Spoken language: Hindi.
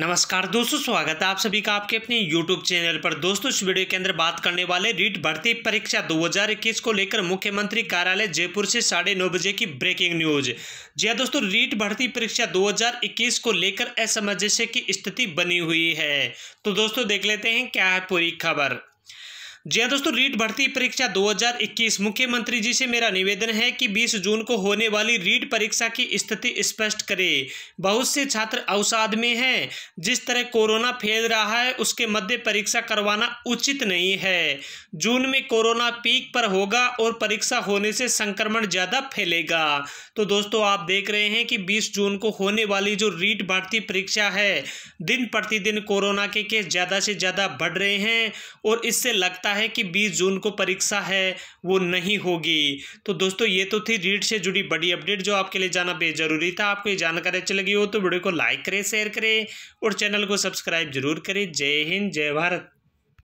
नमस्कार दोस्तों स्वागत है आप सभी का आपके अपने YouTube चैनल पर दोस्तों इस वीडियो के अंदर बात करने वाले रीट भर्ती परीक्षा 2021 को लेकर मुख्यमंत्री कार्यालय जयपुर से साढ़े नौ बजे की ब्रेकिंग न्यूज जी हाँ दोस्तों रीट भर्ती परीक्षा 2021 को लेकर असमंजस्य की स्थिति बनी हुई है तो दोस्तों देख लेते हैं क्या है पूरी खबर जी हाँ दोस्तों रीट भर्ती परीक्षा 2021 मुख्यमंत्री जी से मेरा निवेदन है कि 20 जून को होने वाली रीट परीक्षा की स्थिति स्पष्ट करें बहुत से छात्र अवसाद में हैं जिस तरह कोरोना फैल रहा है उसके मध्य परीक्षा करवाना उचित नहीं है जून में कोरोना पीक पर होगा और परीक्षा होने से संक्रमण ज़्यादा फैलेगा तो दोस्तों आप देख रहे हैं कि बीस जून को होने वाली जो रीट भर्ती परीक्षा है दिन प्रतिदिन कोरोना के केस ज़्यादा से ज़्यादा बढ़ रहे हैं और इससे लगता है कि 20 जून को परीक्षा है वो नहीं होगी तो दोस्तों ये तो थी रीड से जुड़ी बड़ी अपडेट जो आपके लिए जाना बेजरूरी था आपको ये जानकारी अच्छी लगी हो तो वीडियो को लाइक करें शेयर करें और चैनल को सब्सक्राइब जरूर करें जय हिंद जय भारत